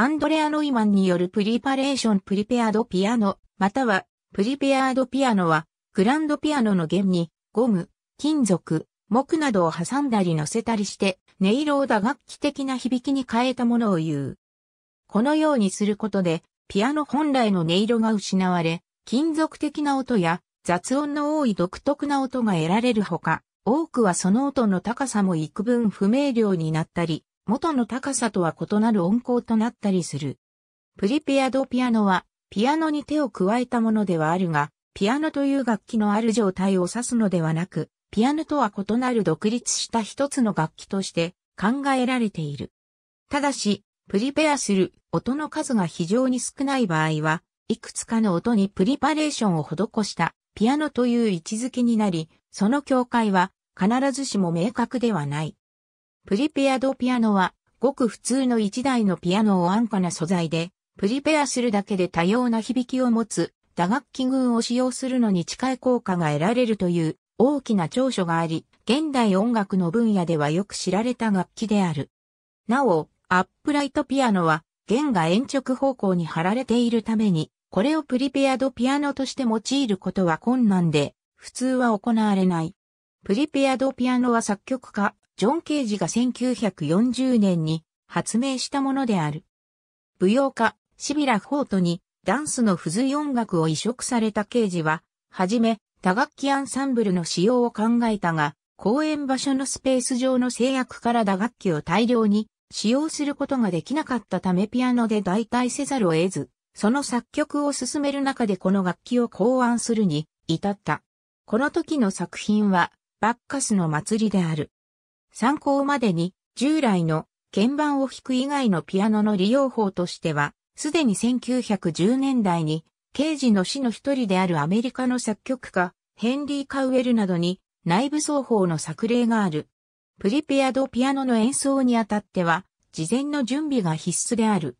アンドレア・ノイマンによるプリパレーションプリペアドピアノ、またはプリペアードピアノは、グランドピアノの弦に、ゴム、金属、木などを挟んだり乗せたりして、音色を打楽器的な響きに変えたものを言う。このようにすることで、ピアノ本来の音色が失われ、金属的な音や雑音の多い独特な音が得られるほか、多くはその音の高さも幾分不明瞭になったり、元の高さとは異なる音高となったりする。プリペアドピアノは、ピアノに手を加えたものではあるが、ピアノという楽器のある状態を指すのではなく、ピアノとは異なる独立した一つの楽器として考えられている。ただし、プリペアする音の数が非常に少ない場合は、いくつかの音にプリパレーションを施したピアノという位置づけになり、その境界は必ずしも明確ではない。プリペアドピアノは、ごく普通の一台のピアノを安価な素材で、プリペアするだけで多様な響きを持つ、打楽器群を使用するのに近い効果が得られるという大きな長所があり、現代音楽の分野ではよく知られた楽器である。なお、アップライトピアノは、弦が延直方向に貼られているために、これをプリペアドピアノとして用いることは困難で、普通は行われない。プリペアドピアノは作曲家、ジョン・ケージが1940年に発明したものである。舞踊家、シビラ・フォートにダンスの付随音楽を移植されたケージは、はじめ多楽器アンサンブルの使用を考えたが、公演場所のスペース上の制約から打楽器を大量に使用することができなかったためピアノで代替せざるを得ず、その作曲を進める中でこの楽器を考案するに至った。この時の作品は、バッカスの祭りである。参考までに従来の鍵盤を弾く以外のピアノの利用法としては、すでに1910年代に、刑事の死の一人であるアメリカの作曲家、ヘンリー・カウエルなどに内部奏法の作例がある。プリペアドピアノの演奏にあたっては、事前の準備が必須である。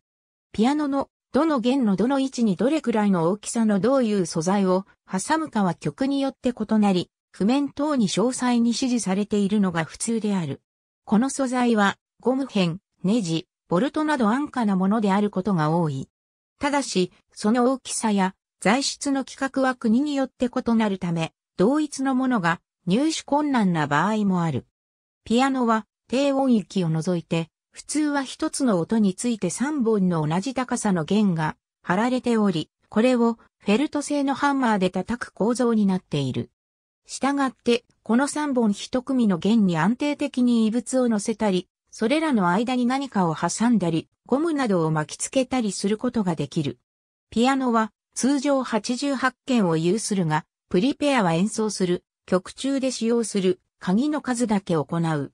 ピアノのどの弦のどの位置にどれくらいの大きさのどういう素材を挟むかは曲によって異なり、譜面等に詳細に指示されているのが普通である。この素材は、ゴム片、ネジ、ボルトなど安価なものであることが多い。ただし、その大きさや材質の規格は国によって異なるため、同一のものが入手困難な場合もある。ピアノは低音域を除いて、普通は一つの音について三本の同じ高さの弦が張られており、これをフェルト製のハンマーで叩く構造になっている。したがって、この3本一組の弦に安定的に異物を乗せたり、それらの間に何かを挟んだり、ゴムなどを巻きつけたりすることができる。ピアノは通常88弦を有するが、プリペアは演奏する、曲中で使用する、鍵の数だけ行う。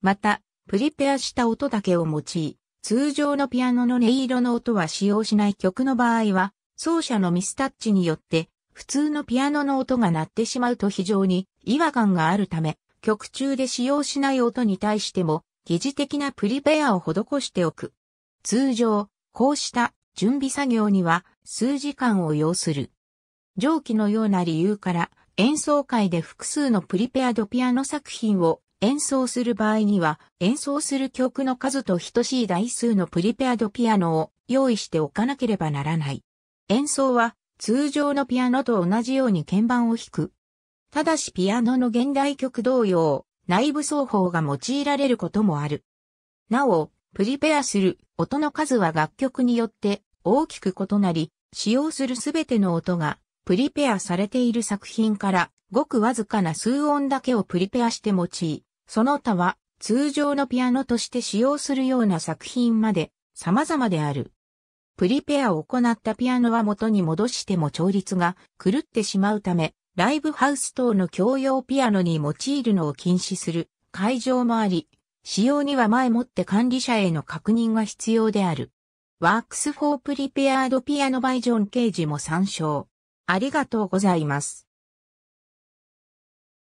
また、プリペアした音だけを用い、通常のピアノの音色の音は使用しない曲の場合は、奏者のミスタッチによって普通のピアノの音が鳴ってしまうと非常に違和感があるため、曲中で使用しない音に対しても、疑似的なプリペアを施しておく。通常、こうした準備作業には数時間を要する。上記のような理由から演奏会で複数のプリペアドピアノ作品を演奏する場合には演奏する曲の数と等しい台数のプリペアドピアノを用意しておかなければならない。演奏は通常のピアノと同じように鍵盤を弾く。ただしピアノの現代曲同様、内部奏法が用いられることもある。なお、プリペアする音の数は楽曲によって大きく異なり、使用するすべての音がプリペアされている作品からごくわずかな数音だけをプリペアして用い、その他は通常のピアノとして使用するような作品まで様々である。プリペアを行ったピアノは元に戻しても調律が狂ってしまうため、ライブハウス等の共用ピアノに用いるのを禁止する会場もあり、使用には前もって管理者への確認が必要である。ワークスフォープリペアードピアノバイジョン・ケージも参照。ありがとうございます。